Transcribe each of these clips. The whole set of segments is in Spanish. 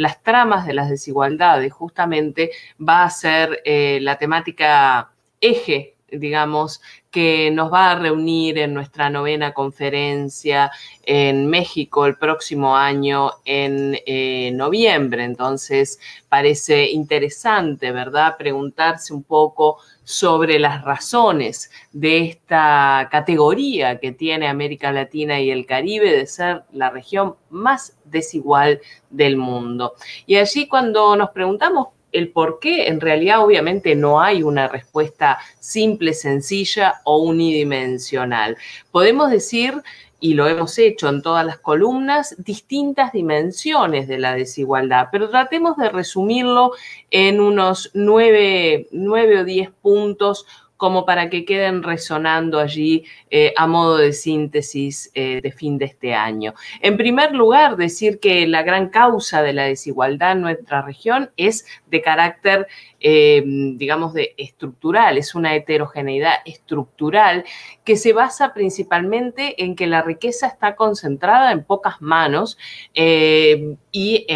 las tramas de las desigualdades, justamente va a ser eh, la temática eje digamos, que nos va a reunir en nuestra novena conferencia en México el próximo año en eh, noviembre. Entonces, parece interesante, ¿verdad? Preguntarse un poco sobre las razones de esta categoría que tiene América Latina y el Caribe de ser la región más desigual del mundo. Y allí cuando nos preguntamos el por qué, en realidad obviamente no hay una respuesta simple, sencilla o unidimensional. Podemos decir, y lo hemos hecho en todas las columnas, distintas dimensiones de la desigualdad, pero tratemos de resumirlo en unos nueve, o diez puntos como para que queden resonando allí eh, a modo de síntesis eh, de fin de este año. En primer lugar, decir que la gran causa de la desigualdad en nuestra región es de carácter, eh, digamos, de estructural, es una heterogeneidad estructural que se basa principalmente en que la riqueza está concentrada en pocas manos y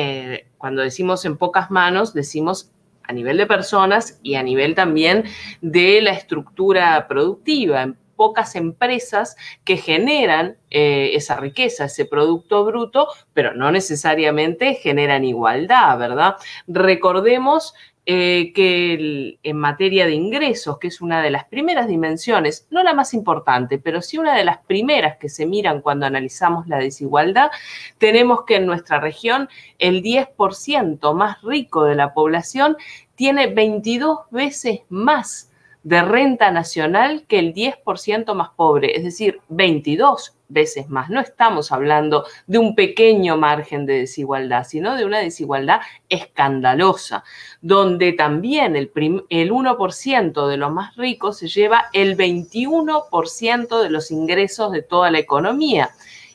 cuando decimos en pocas manos, decimos a nivel de personas y a nivel también de la estructura productiva. En pocas empresas que generan eh, esa riqueza, ese producto bruto, pero no necesariamente generan igualdad, ¿verdad? Recordemos eh, que en materia de ingresos, que es una de las primeras dimensiones, no la más importante, pero sí una de las primeras que se miran cuando analizamos la desigualdad, tenemos que en nuestra región el 10% más rico de la población tiene 22 veces más de renta nacional que el 10% más pobre, es decir, 22 veces más. No estamos hablando de un pequeño margen de desigualdad, sino de una desigualdad escandalosa, donde también el, el 1% de los más ricos se lleva el 21% de los ingresos de toda la economía.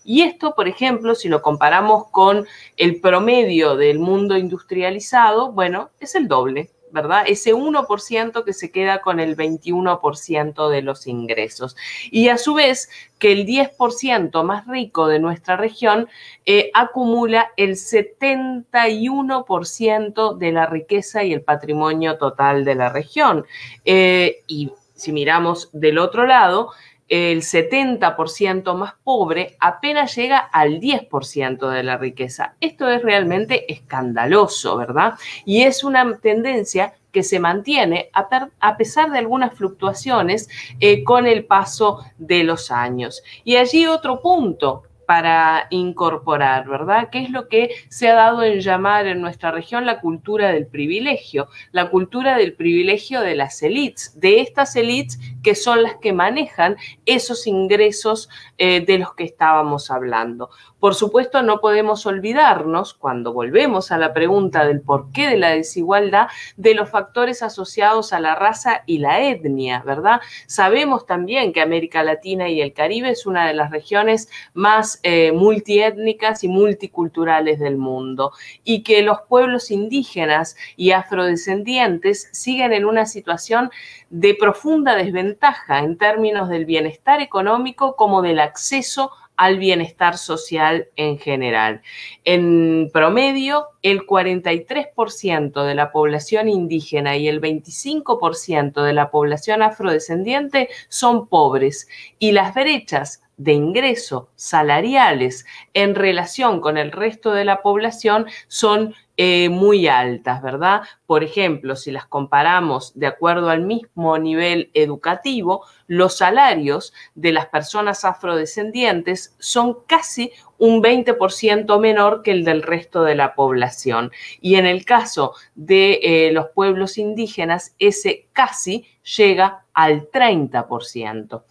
Y esto, por ejemplo, si lo comparamos con el promedio del mundo industrializado, bueno, es el doble, ¿verdad? Ese 1% que se queda con el 21% de los ingresos. Y a su vez, que el 10% más rico de nuestra región eh, acumula el 71% de la riqueza y el patrimonio total de la región. Eh, y si miramos del otro lado, el 70% más pobre apenas llega al 10% de la riqueza. Esto es realmente escandaloso, ¿verdad? Y es una tendencia que se mantiene a, pesar de algunas fluctuaciones eh, con el paso de los años. Y allí otro punto para incorporar, ¿verdad? ¿Qué es lo que se ha dado en llamar en nuestra región la cultura del privilegio? La cultura del privilegio de las élites, de estas élites que son las que manejan esos ingresos eh, de los que estábamos hablando. Por supuesto, no podemos olvidarnos, cuando volvemos a la pregunta del porqué de la desigualdad, de los factores asociados a la raza y la etnia, ¿verdad? Sabemos también que América Latina y el Caribe es una de las regiones más eh, multiétnicas y multiculturales del mundo y que los pueblos indígenas y afrodescendientes siguen en una situación de profunda desventaja en términos del bienestar económico como del acceso al bienestar social en general. En promedio, el 43% de la población indígena y el 25% de la población afrodescendiente son pobres y las brechas de ingreso salariales en relación con el resto de la población son eh, muy altas, ¿verdad? Por ejemplo, si las comparamos de acuerdo al mismo nivel educativo, los salarios de las personas afrodescendientes son casi un 20% menor que el del resto de la población. Y en el caso de eh, los pueblos indígenas, ese casi llega al 30%.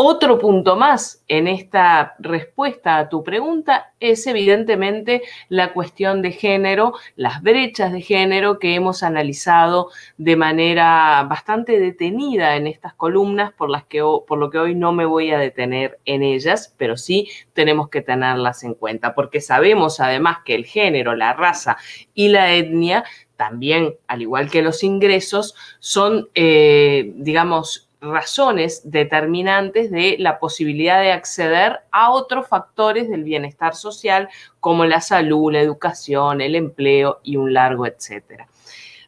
Otro punto más en esta respuesta a tu pregunta es evidentemente la cuestión de género, las brechas de género que hemos analizado de manera bastante detenida en estas columnas, por, las que, por lo que hoy no me voy a detener en ellas, pero sí tenemos que tenerlas en cuenta, porque sabemos además que el género, la raza y la etnia también, al igual que los ingresos, son, eh, digamos, razones determinantes de la posibilidad de acceder a otros factores del bienestar social como la salud, la educación, el empleo y un largo etcétera.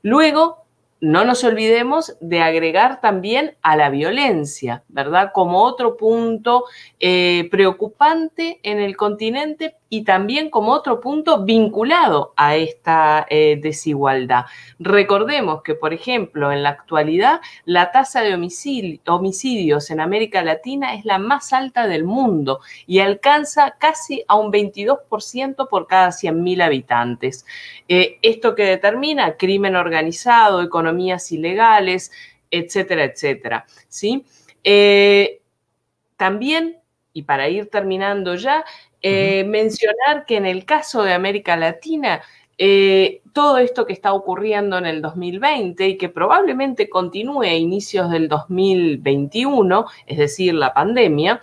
Luego, no nos olvidemos de agregar también a la violencia, ¿verdad? Como otro punto eh, preocupante en el continente, y también como otro punto vinculado a esta eh, desigualdad. Recordemos que, por ejemplo, en la actualidad la tasa de homicidios en América Latina es la más alta del mundo y alcanza casi a un 22% por cada 100.000 habitantes. Eh, esto que determina crimen organizado, economías ilegales, etcétera, etcétera. ¿sí? Eh, también, y para ir terminando ya, eh, mencionar que en el caso de América Latina, eh, todo esto que está ocurriendo en el 2020 y que probablemente continúe a inicios del 2021, es decir, la pandemia,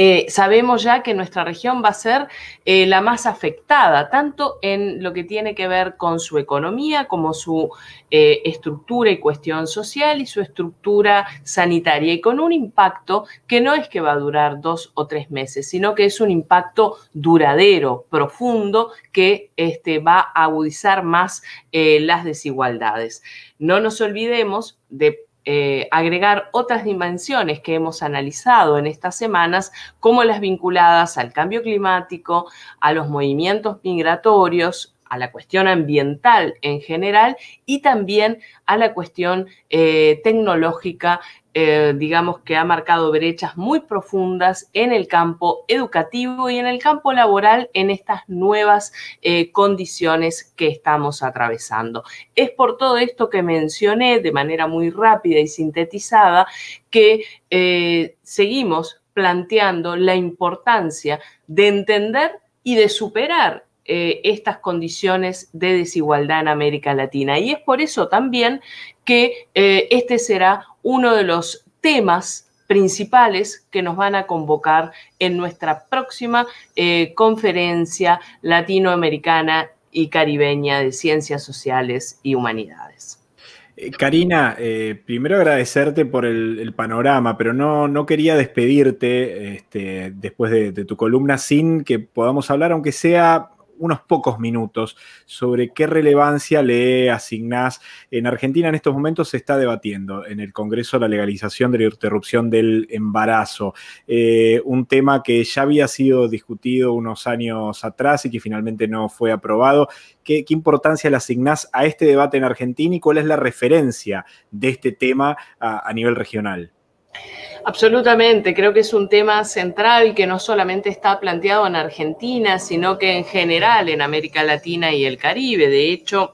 eh, sabemos ya que nuestra región va a ser eh, la más afectada, tanto en lo que tiene que ver con su economía como su eh, estructura y cuestión social y su estructura sanitaria, y con un impacto que no es que va a durar dos o tres meses, sino que es un impacto duradero, profundo, que este, va a agudizar más las desigualdades. No nos olvidemos de eh, agregar otras dimensiones que hemos analizado en estas semanas, como las vinculadas al cambio climático, a los movimientos migratorios, a la cuestión ambiental en general y también a la cuestión eh, tecnológica eh, digamos que ha marcado brechas muy profundas en el campo educativo y en el campo laboral en estas nuevas eh, condiciones que estamos atravesando. Es por todo esto que mencioné de manera muy rápida y sintetizada que eh, seguimos planteando la importancia de entender y de superar eh, estas condiciones de desigualdad en América Latina. Y es por eso también que eh, este será uno de los temas principales que nos van a convocar en nuestra próxima eh, conferencia latinoamericana y caribeña de ciencias sociales y humanidades. Karina, primero agradecerte por el, panorama, pero no, no quería despedirte este, después de tu columna sin que podamos hablar, aunque sea unos pocos minutos sobre qué relevancia le asignás. En Argentina en estos momentos se está debatiendo en el Congreso la legalización de la interrupción del embarazo, eh, un tema que ya había sido discutido unos años atrás y que finalmente no fue aprobado. ¿Qué, importancia le asignás a este debate en Argentina y cuál es la referencia de este tema a nivel regional? Absolutamente, creo que es un tema central y que no solamente está planteado en Argentina, sino que en general en América Latina y el Caribe. De hecho,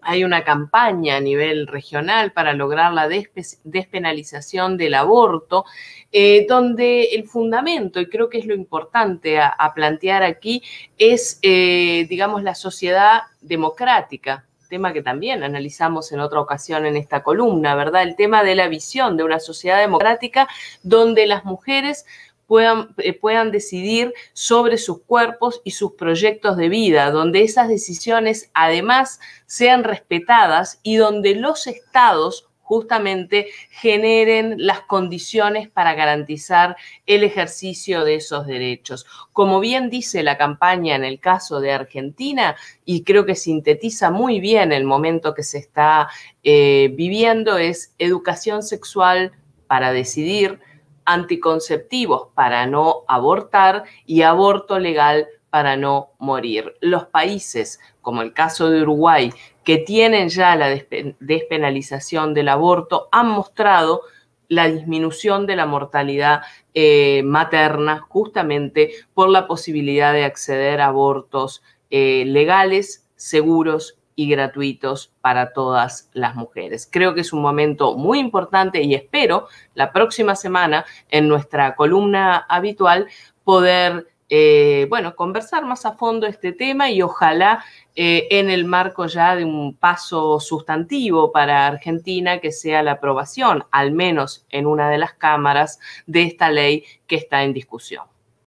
hay una campaña a nivel regional para lograr la despenalización del aborto, eh, donde el fundamento, y creo que es lo importante a, plantear aquí, es, eh, digamos, la sociedad democrática tema que también analizamos en otra ocasión en esta columna, ¿verdad? El tema de la visión de una sociedad democrática donde las mujeres puedan, eh, puedan decidir sobre sus cuerpos y sus proyectos de vida, donde esas decisiones además sean respetadas y donde los estados justamente generen las condiciones para garantizar el ejercicio de esos derechos. Como bien dice la campaña en el caso de Argentina, y creo que sintetiza muy bien el momento que se está eh, viviendo, es educación sexual para decidir, anticonceptivos para no abortar y aborto legal para no morir. Los países, como el caso de Uruguay, que tienen ya la despenalización del aborto han mostrado la disminución de la mortalidad eh, materna justamente por la posibilidad de acceder a abortos eh, legales, seguros y gratuitos para todas las mujeres. Creo que es un momento muy importante y espero la próxima semana en nuestra columna habitual poder eh, bueno, conversar más a fondo este tema y ojalá eh, en el marco ya de un paso sustantivo para Argentina que sea la aprobación, al menos en una de las cámaras, de esta ley que está en discusión.